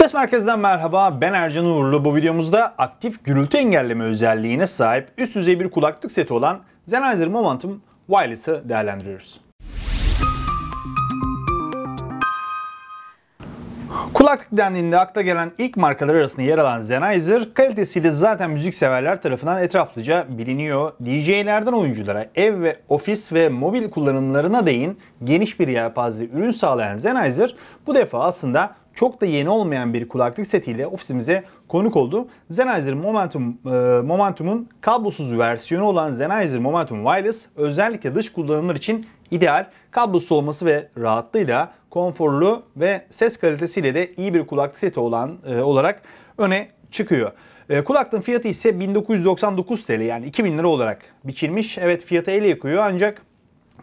Vites merkezden merhaba ben Ercan Uğurlu. Bu videomuzda aktif gürültü engelleme özelliğine sahip üst düzey bir kulaklık seti olan Sennheiser Momentum Wireless'ı değerlendiriyoruz. Kulaklık dendiğinde akla gelen ilk markalar arasında yer alan Sennheiser kalitesiyle zaten müzikseverler tarafından etraflıca biliniyor. DJ'lerden oyunculara, ev ve ofis ve mobil kullanımlarına değin geniş bir yelpazede ürün sağlayan Sennheiser bu defa aslında çok da yeni olmayan bir kulaklık setiyle ofisimize konuk oldu. Sennheiser Momentum, e, Momentum'un kablosuz versiyonu olan Sennheiser Momentum Wireless özellikle dış kullanımlar için ideal. Kablosuz olması ve rahatlığıyla konforlu ve ses kalitesiyle de iyi bir kulaklık seti olan e, olarak öne çıkıyor. E, kulaklığın fiyatı ise 1999 TL yani 2000 lira olarak biçilmiş. Evet fiyatı ele yakıyor ancak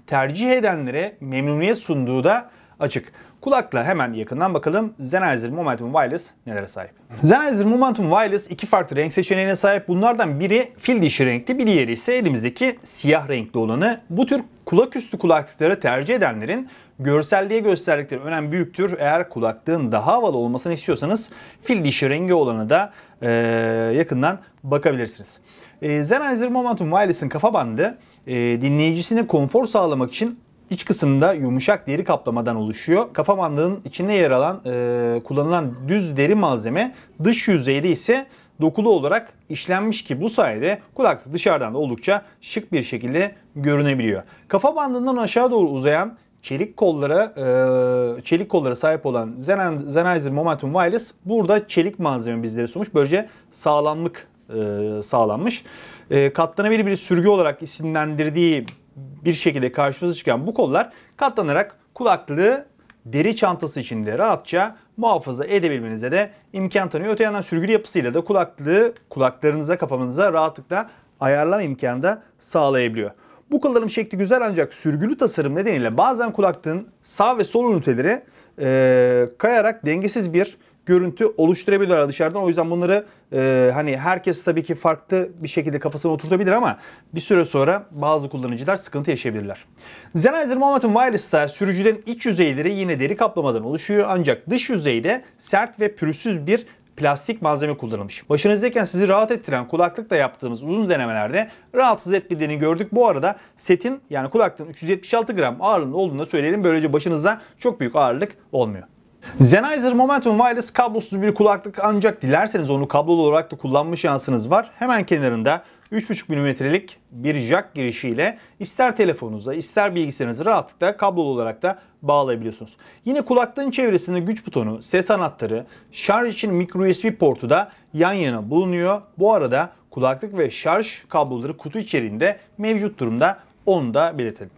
tercih edenlere memnuniyet sunduğu da açık. Kulakla hemen yakından bakalım Sennheiser Momentum Wireless nelere sahip. Sennheiser Momentum Wireless iki farklı renk seçeneğine sahip. Bunlardan biri fil dişi renkli, bir diğeri ise elimizdeki siyah renkli olanı. Bu tür kulak üstü kulaklıkları tercih edenlerin görselliğe gösterdikleri önem büyüktür. Eğer kulaklığın daha havalı olmasını istiyorsanız fil dişi rengi olanı da e, yakından bakabilirsiniz. E, Sennheiser Momentum Wireless'in kafa bandı e, dinleyicisine konfor sağlamak için İç kısımda yumuşak deri kaplamadan oluşuyor. Kafa bandının içinde yer alan e, kullanılan düz deri malzeme dış yüzeyde ise dokulu olarak işlenmiş ki bu sayede kulaklık dışarıdan da oldukça şık bir şekilde görünebiliyor. Kafa bandından aşağı doğru uzayan çelik kollara e, çelik kollara sahip olan Zen Sennheiser Momentum Wireless burada çelik malzeme bizlere sunmuş. Böylece sağlamlık e, sağlanmış. E, katlanabilir bir sürgü olarak isimlendirdiği bir şekilde karşımıza çıkan bu kollar katlanarak kulaklığı deri çantası içinde rahatça muhafaza edebilmenize de imkan tanıyor. Öte yandan sürgülü yapısıyla da kulaklığı kulaklarınıza kafanıza rahatlıkla ayarlama imkanı da sağlayabiliyor. Bu kolların şekli güzel ancak sürgülü tasarım nedeniyle bazen kulaklığın sağ ve sol üniteleri e, kayarak dengesiz bir görüntü oluşturabilirler dışarıdan. O yüzden bunları e, hani herkes tabii ki farklı bir şekilde kafasına oturtabilir ama bir süre sonra bazı kullanıcılar sıkıntı yaşayabilirler. Sennheiser Momentum Wireless'ta sürücülerin iç yüzeyleri yine deri kaplamadan oluşuyor ancak dış yüzeyde sert ve pürüzsüz bir plastik malzeme kullanılmış. Başınızdayken sizi rahat ettiren kulaklıkla yaptığımız uzun denemelerde rahatsız etmediğini gördük. Bu arada setin yani kulaklığın 376 gram ağırlığında olduğunu da söyleyelim. Böylece başınızda çok büyük ağırlık olmuyor. Sennheiser Momentum Wireless kablosuz bir kulaklık ancak dilerseniz onu kablolu olarak da kullanma şansınız var. Hemen kenarında 3.5 mm'lik bir jack girişiyle ister telefonunuza ister bilgisayarınızı rahatlıkla kablolu olarak da bağlayabiliyorsunuz. Yine kulaklığın çevresinde güç butonu, ses anahtarı, şarj için micro USB portu da yan yana bulunuyor. Bu arada kulaklık ve şarj kabloları kutu içeriğinde mevcut durumda onu da belirtelim.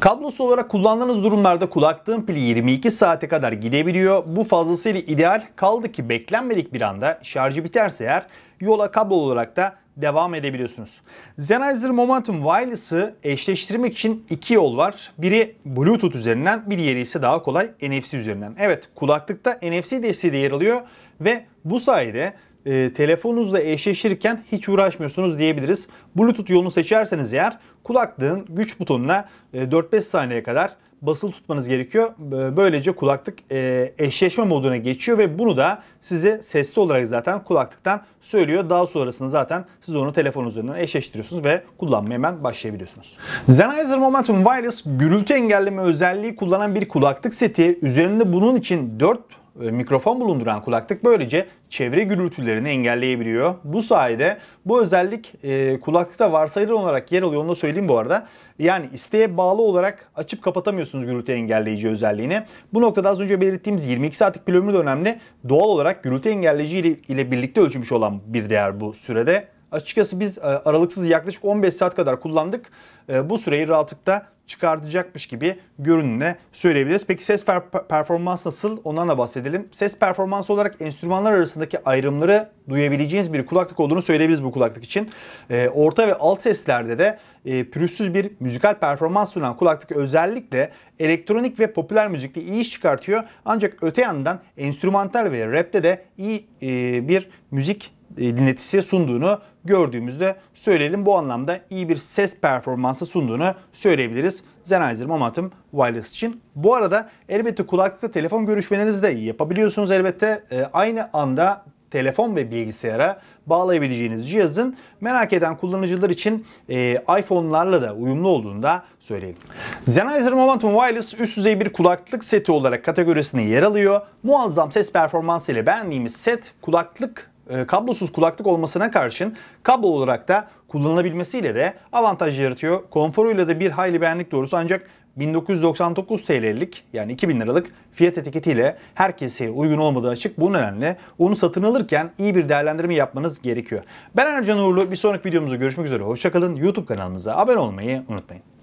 Kablosuz olarak kullandığınız durumlarda kulaklığın pili 22 saate kadar gidebiliyor. Bu fazlasıyla ideal. Kaldı ki beklenmedik bir anda şarjı biterse eğer yola kablo olarak da devam edebiliyorsunuz. Sennheiser Momentum Wireless'ı eşleştirmek için iki yol var. Biri Bluetooth üzerinden, bir yeri ise daha kolay NFC üzerinden. Evet, kulaklıkta NFC desteği de yer alıyor ve bu sayede e, telefonunuzla eşleşirken hiç uğraşmıyorsunuz diyebiliriz. Bluetooth yolunu seçerseniz eğer kulaklığın güç butonuna e, 4-5 saniye kadar basılı tutmanız gerekiyor. Böylece kulaklık e, eşleşme moduna geçiyor ve bunu da size sesli olarak zaten kulaklıktan söylüyor. Daha sonrasında zaten siz onu telefon üzerinden eşleştiriyorsunuz ve kullanmaya hemen başlayabiliyorsunuz. Sennheiser Momentum Wireless gürültü engelleme özelliği kullanan bir kulaklık seti. Üzerinde bunun için 4 e, mikrofon bulunduran kulaklık böylece çevre gürültülerini engelleyebiliyor. Bu sayede bu özellik e, kulaklıkta varsayılan olarak yer alıyor onu da söyleyeyim bu arada. Yani isteğe bağlı olarak açıp kapatamıyorsunuz gürültü engelleyici özelliğini. Bu noktada az önce belirttiğimiz 22 saatlik bir ömür de önemli. Doğal olarak gürültü engelleyici ile, ile birlikte ölçülmüş olan bir değer bu sürede. Açıkçası biz e, aralıksız yaklaşık 15 saat kadar kullandık. E, bu süreyi rahatlıkla çıkartacakmış gibi görününe söyleyebiliriz. Peki ses performans nasıl? Ondan da bahsedelim. Ses performansı olarak enstrümanlar arasındaki ayrımları duyabileceğiniz bir kulaklık olduğunu söyleyebiliriz bu kulaklık için. E, orta ve alt seslerde de e, pürüzsüz bir müzikal performans sunan kulaklık özellikle elektronik ve popüler müzikte iyi iş çıkartıyor. Ancak öte yandan enstrümantal ve rapte de iyi e, bir müzik dinletisiye e, sunduğunu gördüğümüzde söyleyelim. Bu anlamda iyi bir ses performansı sunduğunu söyleyebiliriz Sennheiser Momentum Wireless için. Bu arada elbette kulaklıkta telefon görüşmelerinizi de yapabiliyorsunuz elbette. E, aynı anda telefon ve bilgisayara bağlayabileceğiniz cihazın merak eden kullanıcılar için e, iPhone'larla da uyumlu olduğunu da söyleyelim. Sennheiser Momentum Wireless üst düzey bir kulaklık seti olarak kategorisine yer alıyor. Muazzam ses performansı ile beğendiğimiz set kulaklık e, kablosuz kulaklık olmasına karşın kablo olarak da kullanılabilmesiyle de avantaj yaratıyor. Konforuyla da bir hayli beğendik doğrusu ancak 1999 TL'lik yani 2000 liralık fiyat etiketiyle herkese uygun olmadığı açık. Bu nedenle onu satın alırken iyi bir değerlendirme yapmanız gerekiyor. Ben Ercan Uğurlu. Bir sonraki videomuzda görüşmek üzere. Hoşçakalın. YouTube kanalımıza abone olmayı unutmayın.